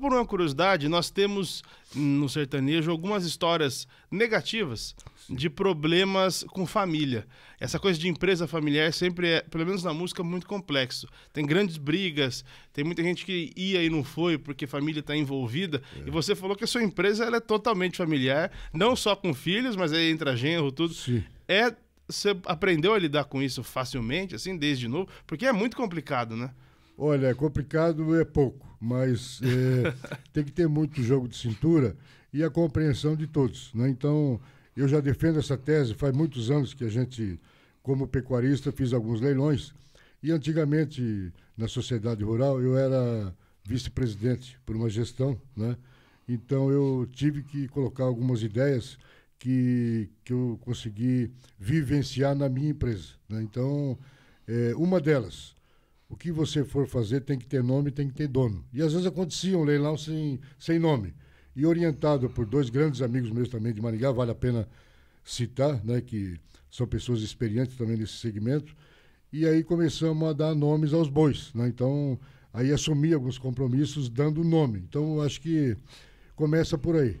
Por uma curiosidade, nós temos no sertanejo algumas histórias negativas de problemas com família. Essa coisa de empresa familiar sempre é, pelo menos na música, muito complexo. Tem grandes brigas, tem muita gente que ia e não foi porque família está envolvida. É. E você falou que a sua empresa ela é totalmente familiar, não só com filhos, mas aí entra genro, tudo. Sim. É, você aprendeu a lidar com isso facilmente, assim, desde novo? Porque é muito complicado, né? Olha, é complicado é pouco, mas é, tem que ter muito jogo de cintura e a compreensão de todos. Né? Então, eu já defendo essa tese, faz muitos anos que a gente, como pecuarista, fiz alguns leilões. E antigamente, na sociedade rural, eu era vice-presidente por uma gestão, né? Então eu tive que colocar algumas ideias que, que eu consegui vivenciar na minha empresa. Né? Então, é, uma delas, o que você for fazer tem que ter nome, tem que ter dono. E às vezes acontecia um leilão sem, sem nome. E orientado por dois grandes amigos meus também de Maringá, vale a pena citar, né, que são pessoas experientes também nesse segmento. E aí começamos a dar nomes aos bois, né? Então, aí assumi alguns compromissos dando nome. Então, acho que começa por aí.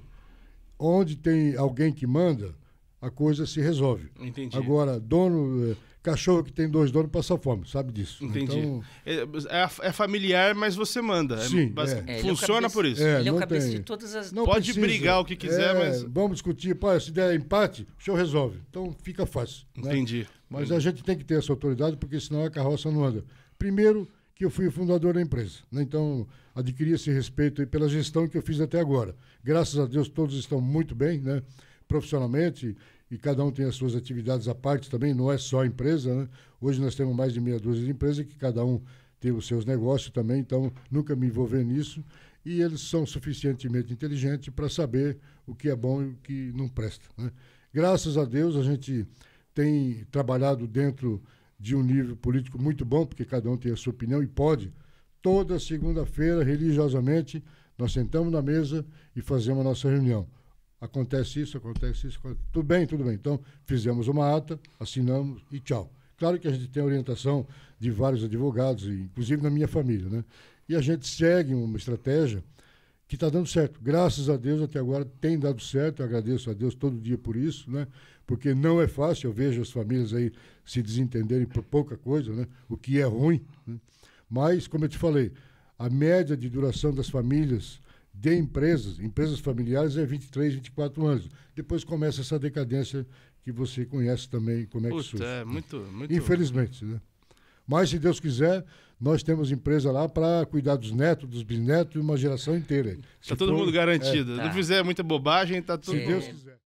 Onde tem alguém que manda, a coisa se resolve. Entendi. Agora, dono eh, Cachorro que tem dois donos passa fome, sabe disso. Entendi. Então... É, é, é familiar, mas você manda. É Sim, é, é. é funciona por isso. ele é o cabeça tem... de todas as... Não Pode precisa. brigar o que quiser, mas... Vamos discutir. Pô, se der empate, o show resolve. Então fica fácil. Né? Entendi. Né? Mas Entendi. a gente tem que ter essa autoridade, porque senão a carroça não anda. Primeiro que eu fui o fundador da empresa. Né? Então, adquiri esse respeito pela gestão que eu fiz até agora. Graças a Deus, todos estão muito bem, né? profissionalmente e cada um tem as suas atividades à parte também, não é só empresa. Né? Hoje nós temos mais de meia dúzia de empresas que cada um tem os seus negócios também, então nunca me envolver nisso. E eles são suficientemente inteligentes para saber o que é bom e o que não presta. Né? Graças a Deus a gente tem trabalhado dentro de um nível político muito bom, porque cada um tem a sua opinião e pode. Toda segunda-feira, religiosamente, nós sentamos na mesa e fazemos a nossa reunião acontece isso, acontece isso, acontece... tudo bem, tudo bem. Então, fizemos uma ata, assinamos e tchau. Claro que a gente tem orientação de vários advogados, inclusive na minha família, né? E a gente segue uma estratégia que está dando certo. Graças a Deus, até agora tem dado certo. Eu agradeço a Deus todo dia por isso, né? Porque não é fácil. Eu vejo as famílias aí se desentenderem por pouca coisa, né? O que é ruim. Né? Mas, como eu te falei, a média de duração das famílias de empresas, empresas familiares é 23, 24 anos. Depois começa essa decadência que você conhece também como é que Puta, surge. É, né? muito, muito. Infelizmente, né? Mas se Deus quiser, nós temos empresa lá para cuidar dos netos, dos bisnetos e uma geração inteira. Está todo for, mundo garantido. É, tá. Não fizer muita bobagem, está tudo. Se Deus quiser.